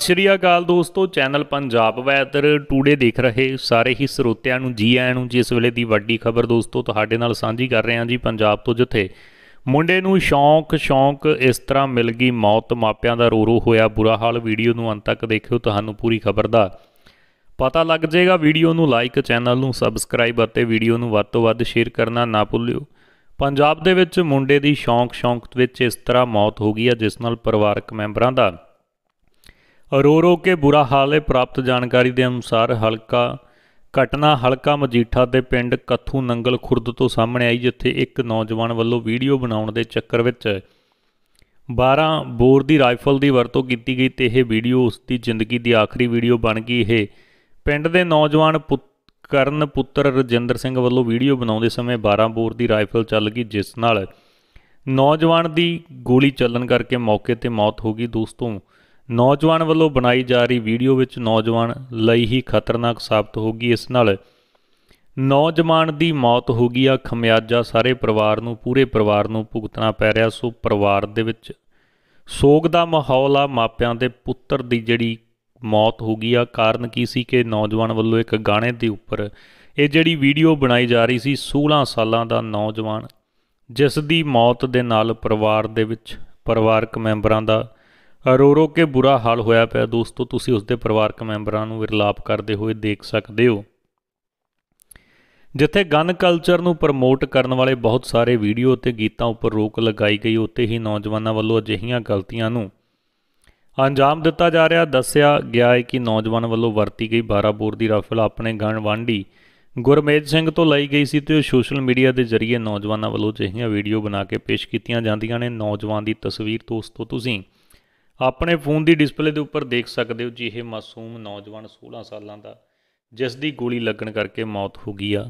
ਸ਼੍ਰੀ ਅਕਾਲ ਦੋਸਤੋ channel Punjab weather today ਦੇਖ ਰਹੇ ਸਾਰੇ ਹੀ ਸਰੋਤਿਆਂ ਨੂੰ ਜੀ ਆਇਆਂ ਨੂੰ ਜਿਸ ਵੇਲੇ ਦੀ ਵੱਡੀ ਖਬਰ ਦੋਸਤੋ ਤੁਹਾਡੇ ਨਾਲ ਸਾਂਝੀ ਕਰ ਰਹੇ ਹਾਂ ਜੀ ਪੰਜਾਬ ਤੋਂ ਜਿੱਥੇ ਮੁੰਡੇ ਨੂੰ ਸ਼ੌਂਕ ਸ਼ੌਂਕ ਇਸ ਤਰ੍ਹਾਂ ਮਿਲ ਗਈ ਮੌਤ ਮਾਪਿਆਂ ਦਾ ਰੋ ਰੋ ਹੋਇਆ ਬੁਰਾ ਹਾਲ ਵੀਡੀਓ ਨੂੰ ਅੰਤ ਤੱਕ ਦੇਖਿਓ ਤੁਹਾਨੂੰ ਪੂਰੀ ਖਬਰ ਦਾ ਪਤਾ ਲੱਗ ਜਾਏਗਾ ਵੀਡੀਓ ਨੂੰ ਲਾਈਕ ਚੈਨਲ ਨੂੰ ਸਬਸਕ੍ਰਾਈਬ ਅਤੇ ਵੀਡੀਓ ਨੂੰ ਵੱਧ ਤੋਂ ਵੱਧ ਸ਼ੇਅਰ ਕਰਨਾ ਨਾ ਭੁੱਲਿਓ ਪੰਜਾਬ ਦੇ ਵਿੱਚ ਮੁੰਡੇ ਦੀ ਸ਼ੌਂਕ ਸ਼ੌਂਕ ਵਿੱਚ ਇਸ ਤਰ੍ਹਾਂ ਮੌਤ ਹੋ ਗਈ ਹੈ ਜਿਸ ਨਾਲ ਪਰਿਵਾਰਕ ਮੈਂਬਰਾਂ ਦਾ ਰੋ ਰੋ ਕੇ ਬੁਰਾ ਹਾਲ ਹੈ ਪ੍ਰਾਪਤ ਜਾਣਕਾਰੀ ਦੇ ਅਨੁਸਾਰ ਹਲਕਾ ਘਟਨਾ ਹਲਕਾ ਮਜੀਠਾ ਦੇ ਪਿੰਡ ਕੱਥੂ ਨੰਗਲ ਖੁਰਦ ਤੋਂ ਸਾਹਮਣੇ ਆਈ ਜਿੱਥੇ ਇੱਕ ਨੌਜਵਾਨ ਵੱਲੋਂ ਵੀਡੀਓ ਬਣਾਉਣ ਦੇ ਚੱਕਰ ਵਿੱਚ 12 ਬੋਰ ਦੀ ਰਾਈਫਲ ਦੀ ਵਰਤੋਂ ਕੀਤੀ ਗਈ ਤੇ ਇਹ ਵੀਡੀਓ ਉਸ ਦੀ ਜ਼ਿੰਦਗੀ ਦੀ ਆਖਰੀ ਵੀਡੀਓ ਬਣ ਗਈ ਇਹ ਪਿੰਡ ਦੇ ਨੌਜਵਾਨ ਕਰਨ ਪੁੱਤਰ ਰਜਿੰਦਰ ਸਿੰਘ ਵੱਲੋਂ ਵੀਡੀਓ ਬਣਾਉਂਦੇ ਸਮੇਂ 12 ਬੋਰ ਦੀ ਰਾਈਫਲ ਚੱਲ ਗਈ ਜਿਸ ਨਾਲ ਨੌਜਵਾਨ ਦੀ ਗੋਲੀ ਚੱਲਣ ਕਰਕੇ ਮੌਕੇ ਤੇ ਮੌਤ ਹੋ ਗਈ ਦੋਸਤੋ ਨੌਜਵਾਨ ਵੱਲੋਂ ਬਣਾਈ ਜਾ ਰਹੀ ਵੀਡੀਓ ਵਿੱਚ ਨੌਜਵਾਨ ਲਈ ਹੀ ਖਤਰਨਾਕ ਸਾਬਤ ਹੋ ਗਈ ਇਸ ਨਾਲ ਨੌਜਵਾਨ ਦੀ ਮੌਤ ਹੋ ਗਈ ਆ ਖਮਿਆਜਾ ਸਾਰੇ ਪਰਿਵਾਰ ਨੂੰ ਪੂਰੇ ਪਰਿਵਾਰ ਨੂੰ ਭੁਗਤਣਾ ਪੈ ਰਿਹਾ ਸੋ ਪਰਿਵਾਰ ਦੇ ਵਿੱਚ ਸੋਗ ਦਾ ਮਾਹੌਲ ਆ ਮਾਪਿਆਂ ਦੇ ਪੁੱਤਰ ਦੀ ਜਿਹੜੀ ਮੌਤ ਹੋ ਗਈ ਆ ਕਾਰਨ ਕੀ ਸੀ ਕਿ ਨੌਜਵਾਨ ਵੱਲੋਂ ਇੱਕ ਗਾਣੇ ਦੇ ਉੱਪਰ ਇਹ ਜਿਹੜੀ ਵੀਡੀਓ ਬਣਾਈ ਜਾ ਰਹੀ ਸੀ 16 ਸਾਲਾਂ ਦਾ ਨੌਜਵਾਨ ਜਿਸ ਦੀ ਮੌਤ ਦੇ ਨਾਲ ਪਰਿਵਾਰ ਦੇ ਵਿੱਚ ਪਰਿਵਾਰਕ ਮੈਂਬਰਾਂ ਦਾ ਰੋ ਰੋ ਕੇ ਬੁਰਾ ਹਾਲ ਹੋਇਆ ਪਿਆ ਦੋਸਤੋ ਤੁਸੀਂ ਉਸ ਦੇ ਪਰਿਵਾਰਕ ਮੈਂਬਰਾਂ ਨੂੰ ਵਿਰਲਾਪ ਕਰਦੇ ਹੋਏ ਦੇਖ ਸਕਦੇ ਹੋ ਜਿੱਥੇ ਗਨ ਕਲਚਰ ਨੂੰ ਪ੍ਰਮੋਟ ਕਰਨ ਵਾਲੇ ਬਹੁਤ ਸਾਰੇ ਵੀਡੀਓ ਤੇ ਗੀਤਾਂ ਉੱਪਰ ਰੋਕ ਲਗਾਈ ਗਈ ਉੱਤੇ ਹੀ ਨੌਜਵਾਨਾਂ ਵੱਲੋਂ ਅਜਿਹੀਆਂ ਗਲਤੀਆਂ ਨੂੰ ਅੰਜਾਮ ਦਿੱਤਾ ਜਾ ਰਿਹਾ ਦੱਸਿਆ ਗਿਆ ਹੈ ਕਿ ਨੌਜਵਾਨ ਵੱਲੋਂ ਵਰਤੀ ਗਈ 12 ਬੋਰ ਦੀ ਰਾਫਲ ਆਪਣੇ ਗਣ ਵਾਂਢੀ ਗੁਰਮੇਜ ਸਿੰਘ ਤੋਂ ਲਈ ਗਈ ਸੀ ਤੇ ਉਹ ਸੋਸ਼ਲ ਮੀਡੀਆ ਦੇ ਜ਼ਰੀਏ ਨੌਜਵਾਨਾਂ ਵੱਲੋਂ ਅਜਿਹੀਆਂ ਵੀਡੀਓ ਬਣਾ ਕੇ ਪੇਸ਼ ਕੀਤੀਆਂ ਜਾਂਦੀਆਂ ਨੇ ਨੌਜਵਾਨ ਦੀ ਤਸਵੀਰ ਦੋਸਤੋ ਤੁਸੀਂ ਆਪਣੇ ਫੋਨ ਦੀ ਡਿਸਪਲੇ ਦੇ ਉੱਪਰ ਦੇਖ ਸਕਦੇ ਹੋ ਜੀ ਇਹ ਮਾਸੂਮ ਨੌਜਵਾਨ 16 ਸਾਲਾਂ ਦਾ ਜਿਸ ਦੀ ਗੋਲੀ ਲੱਗਣ ਕਰਕੇ ਮੌਤ ਹੋ ਗਈ ਆ